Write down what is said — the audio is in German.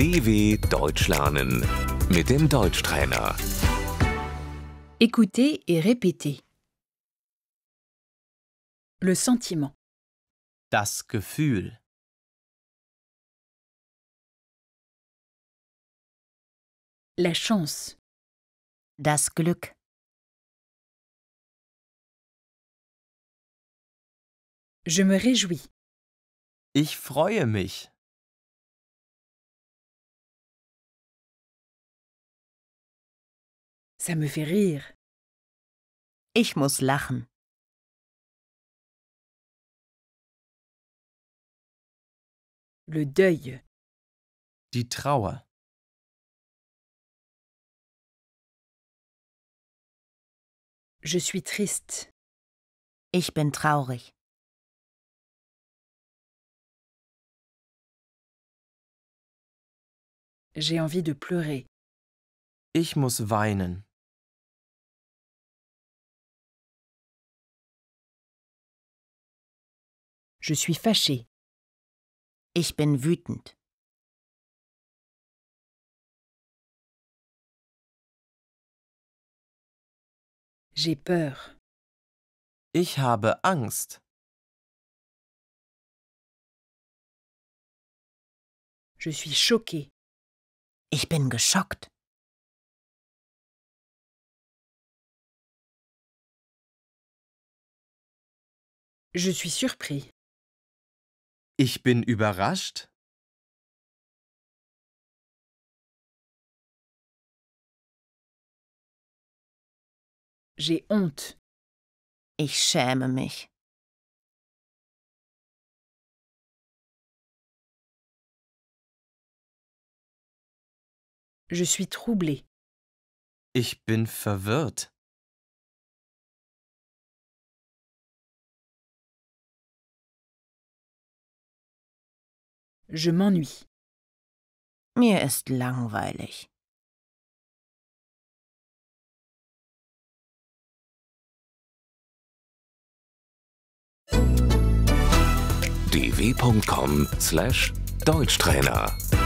DW Deutsch lernen mit dem Deutschtrainer. Écoutez et répétez. Le sentiment, Das Gefühl. la chance, Das Glück. je me réjouis, Ich freue mich. Ça me fait rire. Ich muss lachen. Le deuil. Die Trauer. Je suis triste. Ich bin traurig. J'ai envie de pleurer. Ich muss weinen. Je suis fâché. Ich bin wütend. J'ai peur. Ich habe Angst. Je suis choqué. Ich bin geschockt. Je suis surpris. Ich bin überrascht. J'ai honte. Ich schäme mich. Je suis troublé. Ich bin verwirrt. Je m'ennuie. Mir ist langweilig. dw.com/deutschtrainer